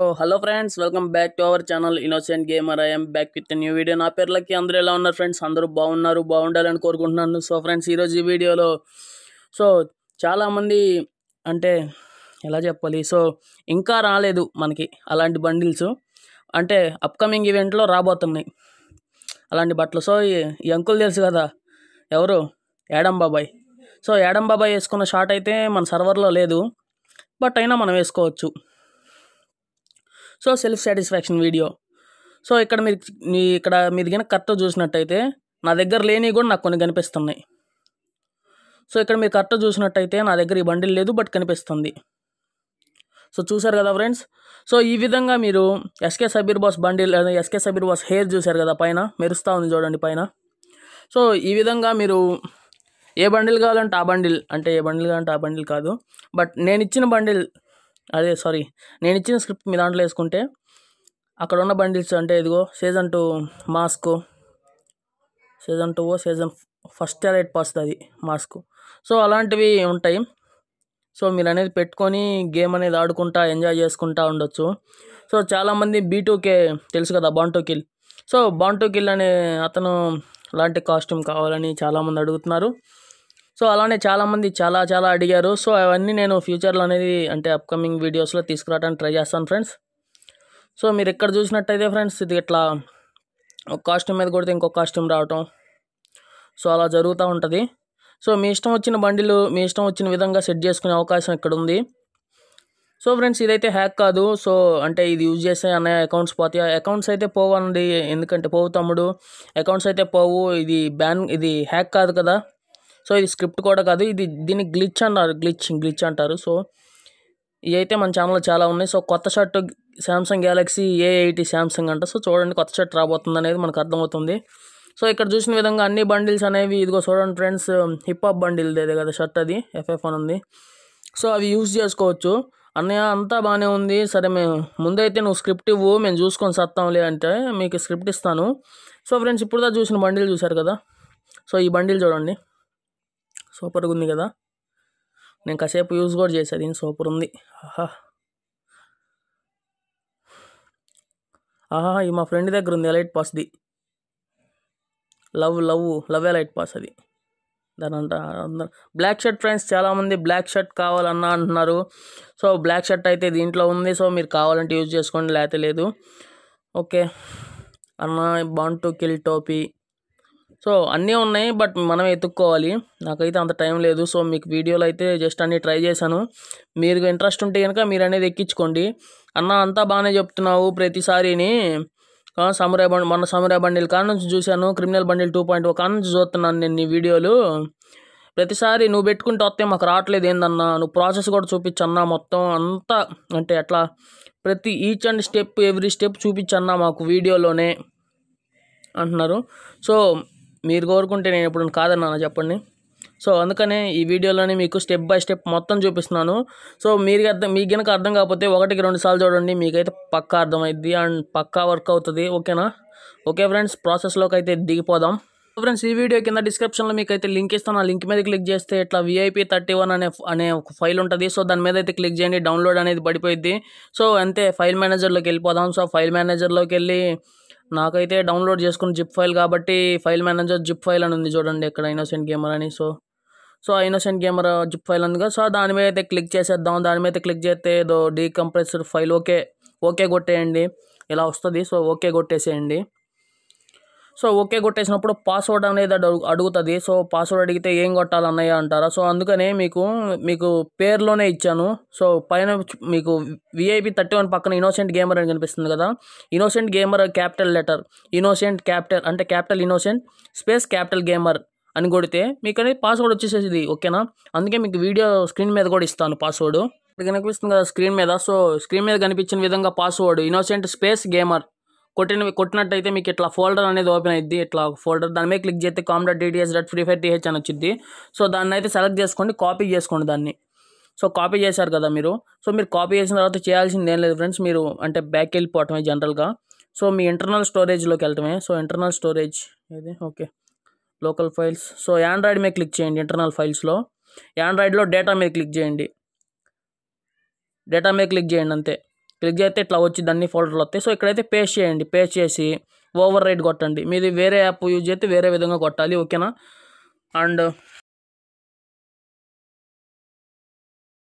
oh hello friends welcome back to our channel innocent gamer I'm back with new video నా పేర్లకి అందరూ ఎలా ఉన్నారు ఫ్రెండ్స్ అందరూ బాగున్నారు బాగుండాలని కోరుకుంటున్నాను సో ఫ్రెండ్స్ ఈరోజు ఈ వీడియోలో సో చాలామంది అంటే ఎలా చెప్పాలి సో ఇంకా రాలేదు మనకి అలాంటి బండిల్స్ అంటే అప్కమింగ్ ఈవెంట్లో రాబోతున్నాయి అలాంటి బట్టలు సో ఈ అంకుల్ తెలుసు కదా ఎవరు యాడం బాబాయ్ సో యాడం బాబాయ్ వేసుకున్న షార్ట్ అయితే మన సర్వర్లో లేదు బట్ అయినా మనం వేసుకోవచ్చు so self satisfaction video so ఇక్కడ మీరు ఇక్కడ మీరు కనుక కరెక్ట్గా చూసినట్టయితే నా దగ్గర లేనివి కూడా నాకు కొన్ని కనిపిస్తున్నాయి సో ఇక్కడ మీరు కరెక్ట్గా చూసినట్టయితే నా దగ్గర ఈ బండిల్ లేదు బట్ కనిపిస్తుంది సో చూసారు కదా ఫ్రెండ్స్ సో ఈ విధంగా మీరు SK Sabir boss bundle SK Sabir boss hair చూశారు కదా పైన మెరుస్తూ ఉంది చూడండి పైన సో ఈ విధంగా మీరు ఏ బండిల్ కావాలంటే ఆ బండిల్ అంటే ఏ బండిల్ కావాలంటే ఆ బండిల్ కాదు బట్ నేను ఇచ్చిన బండిల్ అదే సారీ నేను ఇచ్చిన స్క్రిప్ట్ మీ దాంట్లో వేసుకుంటే అక్కడ ఉన్న బండిల్స్ అంటే ఇదిగో season two mask season two season first elite వస్తుంది అది మాస్క్ సో అలాంటివి ఉంటాయి సో మీరు అనేది పెట్టుకొని గేమ్ అనేది ఆడుకుంటా ఎంజాయ్ చేసుకుంటా ఉండొచ్చు సో చాలామంది బీ టూకే తెలుసు కదా born to kill so born to kill అనే అతను లాంటి కాస్ట్యూమ్ కావాలని చాలామంది అడుగుతున్నారు సో అలానే చాలామంది చాలా చాలా అడిగారు సో అవన్నీ నేను ఫ్యూచర్లో అనేది అంటే అప్కమింగ్ వీడియోస్లో తీసుకురావడానికి ట్రై చేస్తాను ఫ్రెండ్స్ సో మీరు ఎక్కడ చూసినట్టయితే ఫ్రెండ్స్ ఇది ఇట్లా ఒక కాస్ట్యూమ్ మీద కొడితే ఇంకో కాస్ట్యూమ్ రావటం సో అలా జరుగుతూ ఉంటుంది సో మీ ఇష్టం వచ్చిన బండిలు మీ ఇష్టం వచ్చిన విధంగా సెట్ చేసుకునే అవకాశం ఇక్కడ ఉంది సో ఫ్రెండ్స్ ఇదైతే హ్యాక్ కాదు సో అంటే ఇది యూజ్ చేస్తే అనే అకౌంట్స్ పోతే అకౌంట్స్ అయితే పోవండి ఎందుకంటే పోవు తమ్ముడు అకౌంట్స్ అయితే పోవు ఇది బ్యాన్ ఇది హ్యాక్ కాదు కదా సో ఇది స్క్రిప్ట్ కూడా కాదు ఇది దీన్ని గ్లిచ్ అన్నారు గ్లిచ్ గ్లిచ్ అంటారు సో ఇవైతే మన ఛానల్లో చాలా ఉన్నాయి సో కొత్త shirt Samsung Galaxy A eighty Samsung అంట సో చూడండి కొత్త షర్ట్ రాబోతుంది అనేది మనకు అర్థమవుతుంది సో ఇక్కడ చూసిన విధంగా అన్ని బండిల్స్ అనేవి ఇదిగో చూడండి ఫ్రెండ్స్ హిప్ హాప్ బండిల్ అదే కదా షర్ట్ అది ఎఫ్ఎఫ్ అని ఉంది సో అవి యూజ్ చేసుకోవచ్చు అన్నయ్య అంతా బాగానే ఉంది సరే మేము ముందైతే నువ్వు స్క్రిప్ట్ ఇవ్వు మేము చూసుకొని సత్తాంలే అంటే మీకు స్క్రిప్ట్ ఇస్తాను సో ఫ్రెండ్స్ ఇప్పుడు చూసిన బండిల్ చూశారు కదా సో ఈ బండిల్ చూడండి సూపర్గా ఉంది కదా నేను కాసేపు యూజ్ కూడా చేసేది సూపర్ ఉంది ఆహా ఆహా ఈ మా ఫ్రెండ్ దగ్గర ఉంది ఎలైట్ పాస్ది love love love elite pass అది దాని అంట బ్లాక్ షర్ట్ ఫ్రెండ్స్ చాలామంది బ్లాక్ షర్ట్ కావాలన్నా అంటున్నారు సో బ్లాక్ షర్ట్ అయితే దీంట్లో ఉంది సో మీరు కావాలంటే యూజ్ చేసుకోండి లేకపోతే లేదు ఓకే అన్న బాంటు కిల్ టోపీ సో అన్నీ ఉన్నాయి బట్ మనం ఎత్తుక్కోవాలి నాకైతే అంత టైం లేదు సో మీకు వీడియోలు అయితే జస్ట్ అన్నీ ట్రై చేశాను మీరు ఇంట్రెస్ట్ ఉంటే కనుక మీరు అనేది ఎక్కించుకోండి అన్న అంతా బాగానే చెప్తున్నావు ప్రతిసారిని సమురే బండి మొన్న సమురే బండిల్ కాడ నుంచి చూశాను క్రిమినల్ బండిల్ టూ పాయింట్ ఒక నుంచి చూస్తున్నాను నేను నీ వీడియోలు ప్రతిసారి నువ్వు పెట్టుకుంటే వస్తే మాకు రావట్లేదు ఏందన్నా నువ్వు ప్రాసెస్ కూడా చూపించన్నా మొత్తం అంతా అంటే అట్లా ప్రతి each and step every step చూపించన్నా మాకు వీడియోలోనే అంటున్నారు సో మీరు కోరుకుంటే నేను ఇప్పుడు కాదన్నాను చెప్పండి సో అందుకనే ఈ వీడియోలోనే మీకు స్టెప్ బై స్టెప్ మొత్తం చూపిస్తున్నాను సో మీరు అర్థం మీకు కనుక అర్థం కాకపోతే ఒకటికి రెండు సార్లు చూడండి మీకైతే పక్కా అర్థమైద్ది అండ్ పక్కా వర్క్ అవుతుంది ఓకేనా ఓకే ఫ్రెండ్స్ ప్రాసెస్లోకి అయితే దిగిపోదాం ఫ్రెండ్స్ ఈ వీడియో కింద డిస్క్రిప్షన్లో మీకు అయితే లింక్ ఇస్తాను ఆ లింక్ మీద క్లిక్ చేస్తే ఇట్లా విఐపీ థర్టీ వన్ అనే అనే ఒక ఫైల్ ఉంటుంది సో దాని మీద అయితే క్లిక్ చేయండి డౌన్లోడ్ అనేది పడిపోయింది సో అంతే ఫైల్ మేనేజర్లోకి వెళ్ళిపోదాం సో ఫైల్ మేనేజర్లోకి వెళ్ళి నాకైతే డౌన్లోడ్ చేసుకున్న జిప్ ఫైల్ కాబట్టి ఫైల్ మేనేజర్ జిప్ ఫైల్ అని ఉంది చూడండి ఇక్కడ ఇన్నోసెంట్ గేమర్ అని so so innocent gamer zip file ఉంది కదా సో దాని మీద అయితే క్లిక్ చేసేద్దాం దాని మీద క్లిక్ చేస్తే ఏదో డీకంప్రెస్డ్ ఫైల్ ఓకే ఓకే కొట్టేయండి ఇలా వస్తుంది సో ఓకే కొట్టేసేయండి సో ఓకే కొట్టేసినప్పుడు పాస్వర్డ్ అనేది అడుగుతుంది సో పాస్వర్డ్ అడిగితే ఏం అన్నయ్య అంటారా సో అందుకనే మీకు మీకు పేర్లోనే ఇచ్చాను సో పైన మీకు విఐపి థర్టీ వన్ పక్కన ఇన్నోసెంట్ గేమర్ అని కనిపిస్తుంది కదా innocent gamer capital letter innocent capital అంటే capital innocent space capital gamer అని కొడితే మీకు అనేది పాస్వర్డ్ వచ్చేసేది ఓకేనా అందుకే మీకు వీడియో స్క్రీన్ మీద కూడా ఇస్తాను పాస్వర్డ్ కనిపిస్తుంది కదా స్క్రీన్ మీద సో స్క్రీన్ మీద కనిపించిన విధంగా పాస్వర్డ్ ఇన్నోసెంట్ స్పేస్ గేమర్ కొట్టిన కొట్టినట్టయితే మీకు ఇట్లా ఫోల్డర్ అనేది ఓపెన్ అయింది ఇట్లా ఫోల్డర్ దాని మీద క్లిక్ చేస్తే com dot DTS dot free fire TH అని వచ్చింది సో దాన్ని అయితే సెలెక్ట్ చేసుకోండి కాపీ చేసుకోండి దాన్ని సో కాపీ చేశారు కదా మీరు సో మీరు కాపీ చేసిన తర్వాత చేయాల్సింది ఏం లేదు ఫ్రెండ్స్ మీరు అంటే బ్యాక్ వెళ్ళిపోవటమే జనరల్గా సో మీ ఇంటర్నల్ స్టోరేజ్లోకి వెళ్ళటమే సో ఇంటర్నల్ స్టోరేజ్ ఏది okay local files so android మీద క్లిక్ చేయండి ఇంటర్నల్ ఫైల్స్లో ఆండ్రాయిడ్లో డేటా మీద క్లిక్ చేయండి డేటా మీద క్లిక్ చేయండి అంతే క్లిక్ చేస్తే ఇట్లా వచ్చి దాన్ని ఫోల్డర్లు వస్తాయి సో ఇక్కడైతే పేస్ట్ చేయండి పేస్ట్ చేసి ఓవర్ రైట్ కొట్టండి మీది వేరే యాప్ యూజ్ చేస్తే వేరే విధంగా కొట్టాలి ఓకేనా అండ్